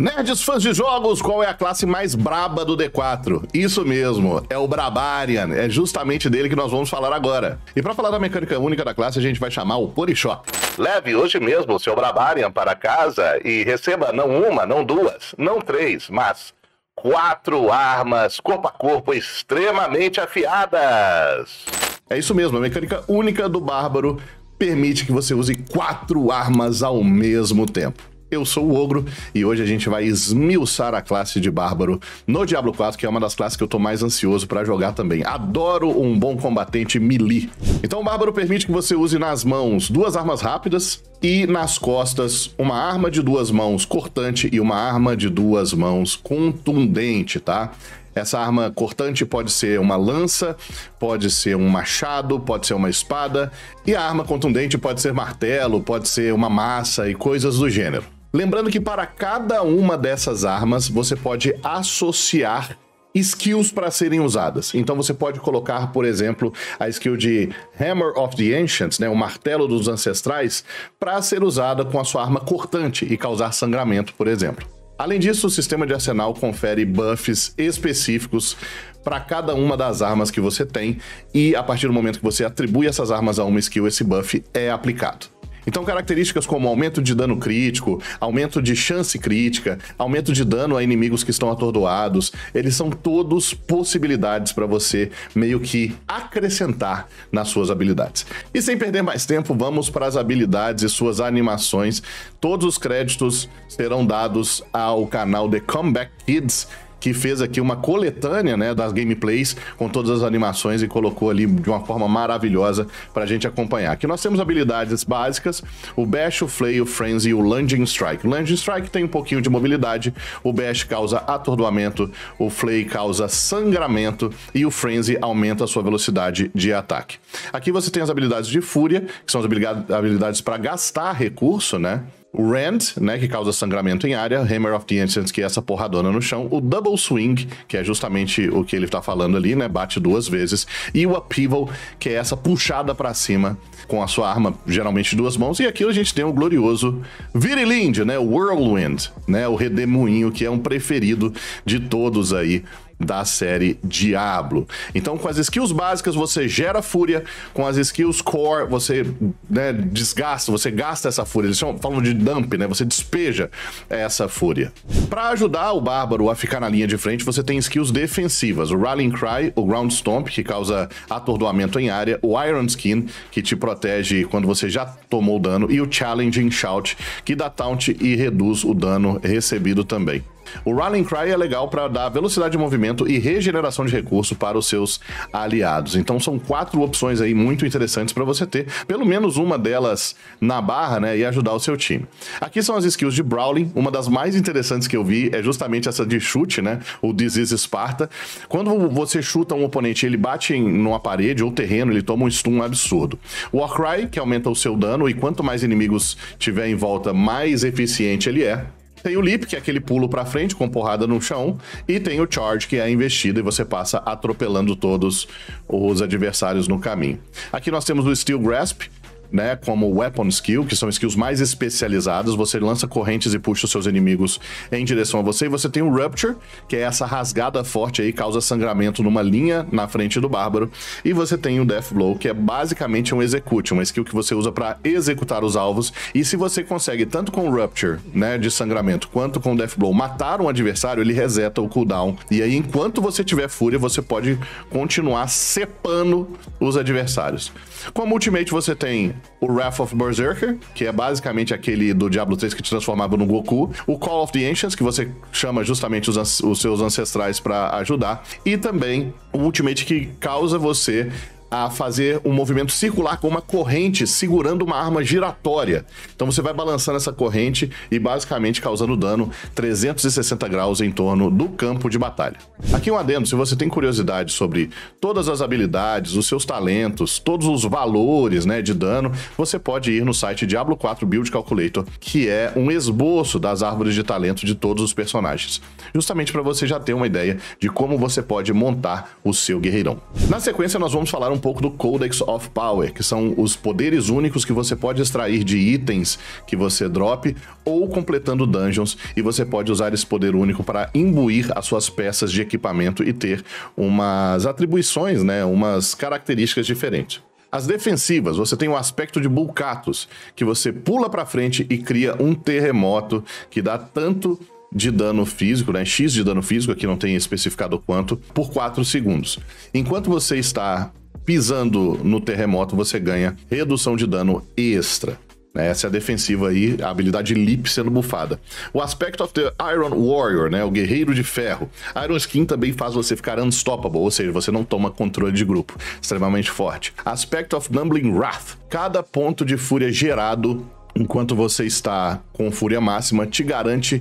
Nerds fãs de jogos, qual é a classe mais braba do D4? Isso mesmo, é o Brabarian, é justamente dele que nós vamos falar agora. E para falar da mecânica única da classe, a gente vai chamar o Porixó. Leve hoje mesmo o seu Brabarian para casa e receba não uma, não duas, não três, mas quatro armas corpo a corpo extremamente afiadas. É isso mesmo, a mecânica única do Bárbaro permite que você use quatro armas ao mesmo tempo eu sou o Ogro e hoje a gente vai esmiuçar a classe de Bárbaro no Diablo 4, que é uma das classes que eu tô mais ansioso para jogar também. Adoro um bom combatente melee. Então o Bárbaro permite que você use nas mãos duas armas rápidas e nas costas uma arma de duas mãos cortante e uma arma de duas mãos contundente, tá? Essa arma cortante pode ser uma lança, pode ser um machado, pode ser uma espada, e a arma contundente pode ser martelo, pode ser uma massa e coisas do gênero. Lembrando que para cada uma dessas armas você pode associar skills para serem usadas. Então você pode colocar, por exemplo, a skill de Hammer of the Ancients, né, o martelo dos ancestrais, para ser usada com a sua arma cortante e causar sangramento, por exemplo. Além disso, o sistema de arsenal confere buffs específicos para cada uma das armas que você tem e a partir do momento que você atribui essas armas a uma skill, esse buff é aplicado. Então, características como aumento de dano crítico, aumento de chance crítica, aumento de dano a inimigos que estão atordoados, eles são todos possibilidades para você meio que acrescentar nas suas habilidades. E sem perder mais tempo, vamos para as habilidades e suas animações. Todos os créditos serão dados ao canal The Comeback Kids que fez aqui uma coletânea né, das gameplays com todas as animações e colocou ali de uma forma maravilhosa para a gente acompanhar. Aqui nós temos habilidades básicas, o Bash, o Flay, o Frenzy e o Lunging Strike. O Lunging Strike tem um pouquinho de mobilidade, o Bash causa atordoamento, o Flay causa sangramento e o Frenzy aumenta a sua velocidade de ataque. Aqui você tem as habilidades de Fúria, que são as habilidades para gastar recurso, né? o Rand, né, que causa sangramento em área, Hammer of the Ancients, que é essa porradona no chão, o Double Swing, que é justamente o que ele tá falando ali, né, bate duas vezes, e o Upheaval, que é essa puxada para cima com a sua arma, geralmente duas mãos, e aqui a gente tem o glorioso Virilind, né, o Whirlwind, né, o Redemoinho, que é um preferido de todos aí da série Diablo. Então, com as skills básicas, você gera fúria, com as skills core, você né, desgasta, você gasta essa fúria. Eles falam de dump, né? Você despeja essa fúria. Para ajudar o Bárbaro a ficar na linha de frente, você tem skills defensivas: o Rallying Cry, o Ground Stomp, que causa atordoamento em área, o Iron Skin, que te protege quando você já tomou dano, e o Challenging Shout, que dá taunt e reduz o dano recebido também. O Rallying Cry é legal para dar velocidade de movimento e regeneração de recurso para os seus aliados. Então são quatro opções aí muito interessantes para você ter, pelo menos uma delas na barra, né, e ajudar o seu time. Aqui são as skills de Brawling, uma das mais interessantes que eu vi é justamente essa de chute, né, o Disease Sparta. Quando você chuta um oponente, ele bate em numa parede ou terreno, ele toma um stun absurdo. O Warcry, que aumenta o seu dano e quanto mais inimigos tiver em volta, mais eficiente ele é. Tem o leap, que é aquele pulo para frente com porrada no chão, e tem o charge, que é a investida e você passa atropelando todos os adversários no caminho. Aqui nós temos o steel grasp, né, como weapon skill, que são skills mais especializadas, você lança correntes e puxa os seus inimigos em direção a você, e você tem o Rupture, que é essa rasgada forte aí, causa sangramento numa linha na frente do bárbaro, e você tem o Death Blow, que é basicamente um execute, uma skill que você usa para executar os alvos, e se você consegue tanto com o Rupture, né, de sangramento, quanto com o Death Blow matar um adversário, ele reseta o cooldown, e aí enquanto você tiver fúria, você pode continuar cepando os adversários. Com a Ultimate você tem o Wrath of Berserker, que é basicamente aquele do Diablo 3 que te transformava no Goku, o Call of the Ancients, que você chama justamente os, os seus ancestrais para ajudar, e também o Ultimate que causa você a fazer um movimento circular com uma corrente segurando uma arma giratória. Então você vai balançando essa corrente e basicamente causando dano 360 graus em torno do campo de batalha. Aqui um adendo, se você tem curiosidade sobre todas as habilidades, os seus talentos, todos os valores né, de dano, você pode ir no site Diablo 4 Build Calculator, que é um esboço das árvores de talento de todos os personagens, justamente para você já ter uma ideia de como você pode montar o seu guerreirão. Na sequência nós vamos falar um pouco do Codex of Power, que são os poderes únicos que você pode extrair de itens que você drop ou completando dungeons, e você pode usar esse poder único para imbuir as suas peças de equipamento e ter umas atribuições, né, umas características diferentes. As defensivas, você tem o aspecto de Bulcatus, que você pula para frente e cria um terremoto que dá tanto de dano físico, né? X de dano físico, aqui não tem especificado quanto, por 4 segundos. Enquanto você está pisando no terremoto, você ganha redução de dano extra. Né, essa é a defensiva aí, a habilidade Leap sendo bufada. O aspecto of the Iron Warrior, né? O Guerreiro de Ferro. Iron Skin também faz você ficar unstoppable, ou seja, você não toma controle de grupo. Extremamente forte. Aspect of Numbling Wrath. Cada ponto de fúria é gerado enquanto você está com fúria máxima te garante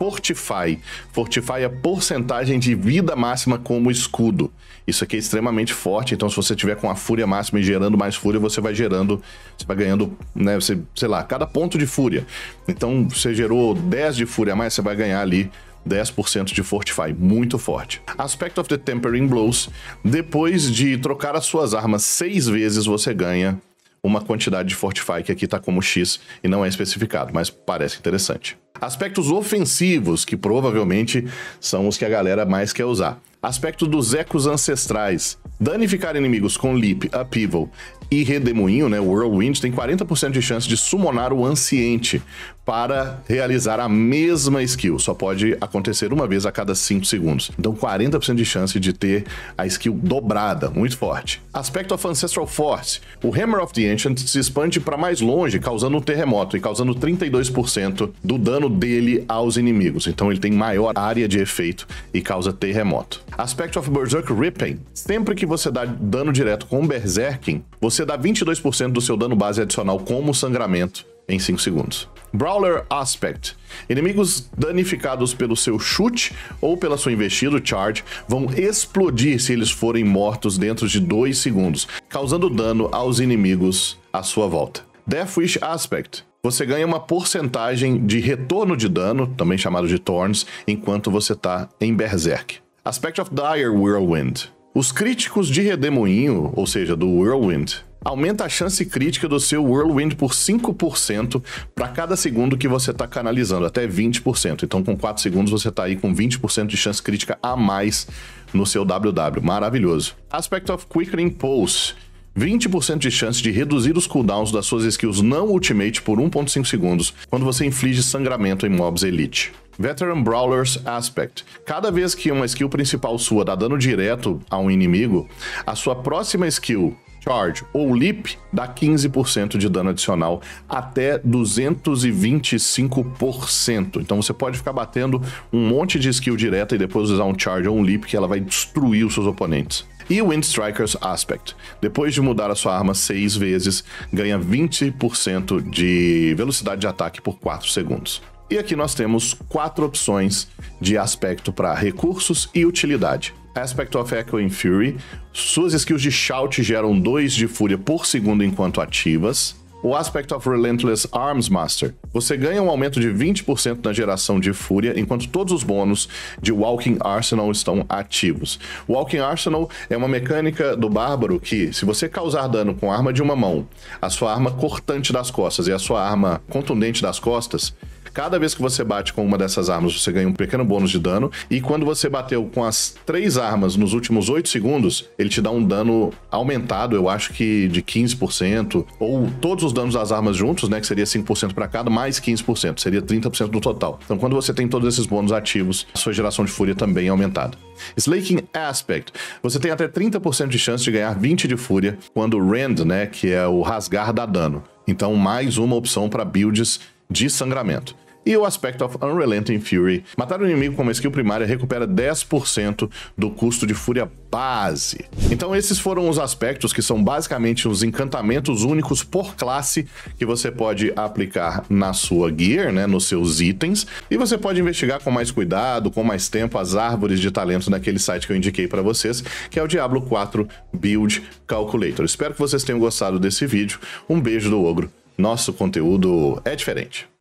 Fortify. Fortify é a porcentagem de vida máxima como escudo. Isso aqui é extremamente forte, então se você tiver com a fúria máxima e gerando mais fúria, você vai gerando, você vai ganhando, né, você, sei lá, cada ponto de fúria. Então, você gerou 10 de fúria a mais, você vai ganhar ali 10% de Fortify, muito forte. Aspect of the Tempering Blows, depois de trocar as suas armas seis vezes, você ganha uma quantidade de Fortify que aqui está como X e não é especificado, mas parece interessante. Aspectos ofensivos, que provavelmente são os que a galera mais quer usar. Aspecto dos ecos ancestrais. Danificar inimigos com Leap, Upheaval e Redemoinho, né, Whirlwind, tem 40% de chance de summonar o Anciente, para realizar a mesma skill. Só pode acontecer uma vez a cada 5 segundos. Então, 40% de chance de ter a skill dobrada, muito forte. Aspecto of Ancestral Force. O Hammer of the Ancient se expande para mais longe, causando um terremoto e causando 32% do dano dele aos inimigos. Então, ele tem maior área de efeito e causa terremoto. Aspect of Berserk Ripping. Sempre que você dá dano direto com Berserking, você dá 22% do seu dano base adicional como sangramento em 5 segundos. Brawler Aspect. Inimigos danificados pelo seu chute ou pela sua investida, charge, vão explodir se eles forem mortos dentro de 2 segundos, causando dano aos inimigos à sua volta. Deathwish Aspect. Você ganha uma porcentagem de retorno de dano, também chamado de Thorns, enquanto você está em Berserk. Aspect of Dire Whirlwind. Os críticos de redemoinho, ou seja, do Whirlwind, aumenta a chance crítica do seu Whirlwind por 5% para cada segundo que você está canalizando, até 20%. Então, com 4 segundos, você está aí com 20% de chance crítica a mais no seu WW. Maravilhoso. Aspect of Quickening Pulse. 20% de chance de reduzir os cooldowns das suas skills não ultimate por 1.5 segundos quando você inflige sangramento em mobs elite. Veteran Brawler's Aspect. Cada vez que uma skill principal sua dá tá dano direto a um inimigo, a sua próxima skill Charge ou Leap dá 15% de dano adicional até 225%. Então você pode ficar batendo um monte de skill direta e depois usar um Charge ou um Leap que ela vai destruir os seus oponentes e Wind Striker's Aspect. Depois de mudar a sua arma seis vezes, ganha 20% de velocidade de ataque por 4 segundos. E aqui nós temos quatro opções de aspecto para recursos e utilidade. Aspect of Echo and Fury. Suas skills de Shout geram 2 de fúria por segundo enquanto ativas. O Aspect of Relentless Arms Master. Você ganha um aumento de 20% na geração de fúria, enquanto todos os bônus de Walking Arsenal estão ativos. Walking Arsenal é uma mecânica do bárbaro que, se você causar dano com arma de uma mão, a sua arma cortante das costas e a sua arma contundente das costas, Cada vez que você bate com uma dessas armas, você ganha um pequeno bônus de dano. E quando você bateu com as três armas nos últimos 8 segundos, ele te dá um dano aumentado, eu acho que de 15%, ou todos os danos das armas juntos, né? Que seria 5% para cada, mais 15%, seria 30% do total. Então, quando você tem todos esses bônus ativos, a sua geração de fúria também é aumentada. Slaking Aspect. Você tem até 30% de chance de ganhar 20 de fúria quando Rend, né, que é o rasgar dá dano. Então, mais uma opção para builds de sangramento e o Aspect of Unrelenting Fury. Matar o inimigo com uma skill primária recupera 10% do custo de fúria base. Então esses foram os aspectos que são basicamente os encantamentos únicos por classe que você pode aplicar na sua gear, né, nos seus itens, e você pode investigar com mais cuidado, com mais tempo as árvores de talentos naquele site que eu indiquei para vocês, que é o Diablo 4 Build Calculator. Espero que vocês tenham gostado desse vídeo. Um beijo do ogro nosso conteúdo é diferente.